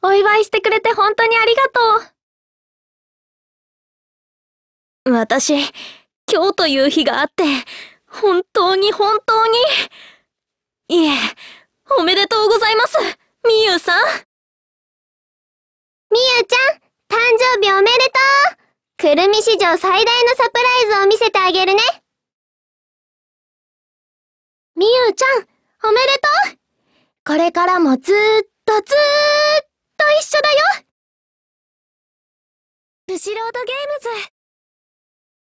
お祝いしてくれて本当にありがとう。私、今日という日があって、本当に本当に。いえ、おめでとうございます、みゆうさん。みゆちゃん、誕生日おめでとうくるみ史上最大のサプライズを見せてあげるね。みゆちゃん、おめでとうこれからもずーっとずーっとブシロードゲームズ